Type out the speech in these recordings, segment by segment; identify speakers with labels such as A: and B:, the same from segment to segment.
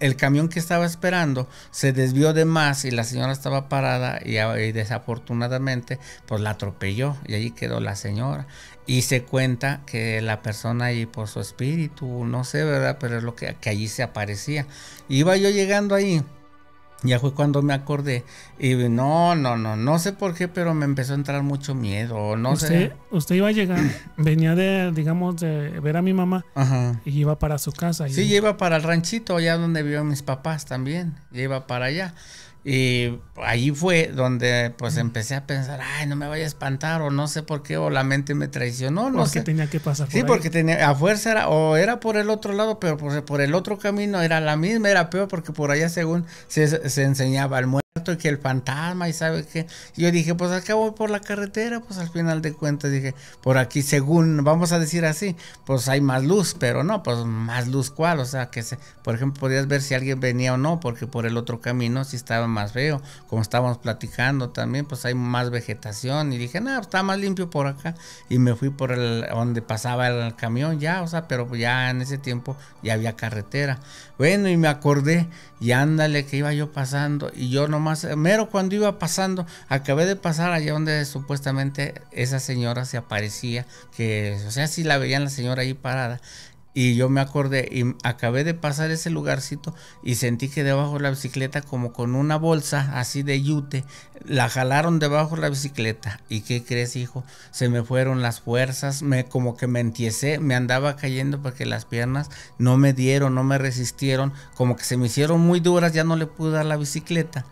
A: el camión que estaba esperando se desvió de más y la señora estaba parada y, desafortunadamente pues la atropelló y allí quedó la señora. Y se cuenta que la persona ahí... por su espíritu, no sé, ¿verdad? Pero es lo que, que allí se aparecía. Iba yo llegando ahí ya fue cuando me acordé y no, no, no, no sé por qué, pero me empezó a entrar mucho miedo, no sé. Usted iba a llegar, venía de, digamos, de ver a mi mamá y iba para su casa. Sí, iba para el ranchito, allá donde vivían mis papás también, y iba para allá. Y ahí fue donde pues empecé a pensar, ay, no me vaya a espantar o no sé por qué o la mente me traicionó, no sé. tenía que pasar Sí, porque tenía a fuerza era o era por el otro lado, pero por, el otro camino era la misma, era peor porque por allá según se, enseñaba el muerto y que el fantasma y sabe que yo dije, pues acá voy por la carretera, pues al final de cuentas dije, por aquí según, vamos a decir así, pues hay más luz, pero no, pues más luz cual o sea, que se, por ejemplo, podías ver si alguien venía o no, porque por el otro camino si estaba más feo, como estábamos platicando también, pues hay más vegetación y dije, no, está más limpio por acá y me fui por el donde pasaba el camión ya, o sea, pero ya en ese tiempo ya había carretera. Bueno, y me acordé y ándale que iba yo pasando y yo no eh, mero cuando iba pasando, acabé de pasar allá donde supuestamente esa señora se aparecía, que, o sea, si la veían la señora ahí parada. Y yo me acordé y acabé de pasar ese lugarcito y sentí que debajo de la bicicleta, como con una bolsa así de yute, la jalaron debajo de la bicicleta. ¿Y qué crees, hijo? Se me fueron las fuerzas, me como que me entiesé, me andaba cayendo porque las piernas no me dieron, no me resistieron, como que se me hicieron muy duras, ya no le pude dar la bicicleta.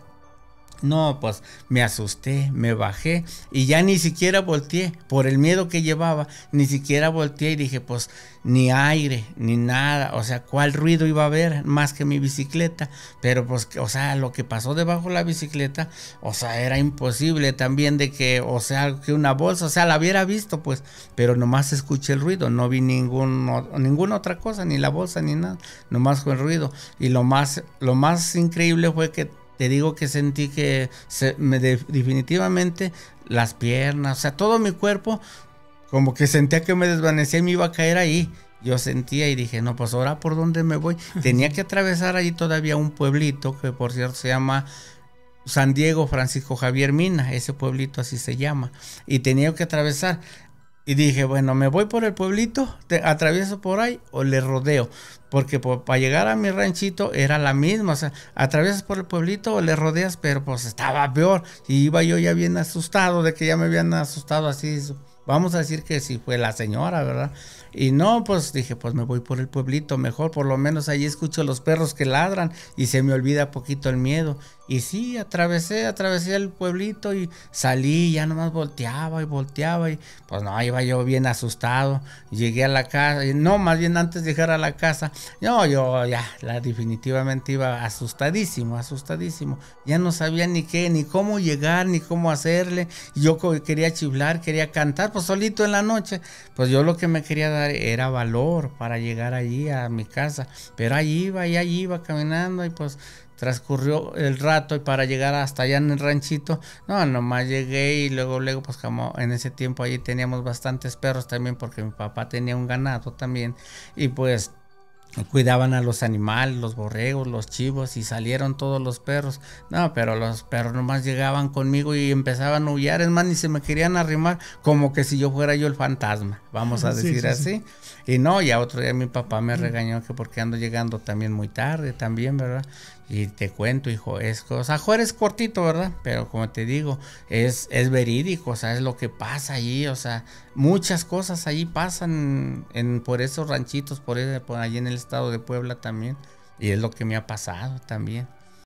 A: No, pues me asusté, me bajé y ya ni siquiera volteé por el miedo que llevaba, ni siquiera volteé y dije, pues ni aire, ni nada, o sea, cuál ruido iba a haber más que mi bicicleta, pero pues, o sea, lo que pasó debajo de la bicicleta, o sea, era imposible también de que, o sea, que una bolsa, o sea, la hubiera visto, pues, pero nomás escuché el ruido, no vi ningún, ninguna otra cosa, ni la bolsa, ni nada, nomás fue el ruido. Y lo más, lo más increíble fue que te digo que sentí que definitivamente las piernas, o sea, todo mi cuerpo, como que sentía que me desvanecía y me iba a caer ahí. Yo sentía y dije, no, pues ahora por dónde me voy. Tenía que atravesar ahí todavía un pueblito que por cierto se llama San Diego Francisco Javier Mina, ese pueblito así se llama. Y tenía que atravesar. Y dije, bueno, me voy por el pueblito, te, atravieso por ahí o le rodeo. Porque para llegar a mi ranchito era la misma. O sea, atraviesas por el pueblito o le rodeas, pero pues estaba peor. Y iba yo ya bien asustado de que ya me habían asustado así. Vamos a decir que si fue la señora, ¿verdad? Y no, pues dije, pues me voy por el pueblito mejor. Por lo menos allí escucho los perros que ladran y se me olvida poquito el miedo. Y sí, atravesé, atravesé el pueblito y salí, ya nomás volteaba y volteaba y pues no, iba yo bien asustado. Llegué a la casa, no, más bien antes de llegar a la casa, no, yo ya, la, definitivamente iba asustadísimo, asustadísimo. Ya no sabía ni qué, ni cómo llegar, ni cómo hacerle. Yo quería chivlar, quería cantar, pues solito en la noche. Pues yo lo que me quería dar era valor para llegar allí a mi casa. Pero ahí iba, y ahí iba caminando y pues transcurrió el rato y para llegar hasta allá en el ranchito, no, nomás llegué y luego, luego, pues como en ese tiempo allí teníamos bastantes perros también porque mi papá tenía un ganado también y pues cuidaban a los animales, los borregos, los chivos y salieron todos los perros. No, pero los perros nomás llegaban conmigo y empezaban a huyar, es más, ni se me querían arrimar, como que si yo fuera yo el fantasma, vamos a decir así. Y no, ya otro día mi papá me regañó que porque ando llegando también muy tarde, también, ¿verdad? Y te cuento, hijo, es cosa, joder, es cortito, ¿verdad? Pero como te digo, es, es verídico, o sea, es lo que pasa allí, o sea, muchas cosas allí pasan en, por esos ranchitos, por, ahí por allí en el estado de Puebla también. Y es lo que me ha pasado también.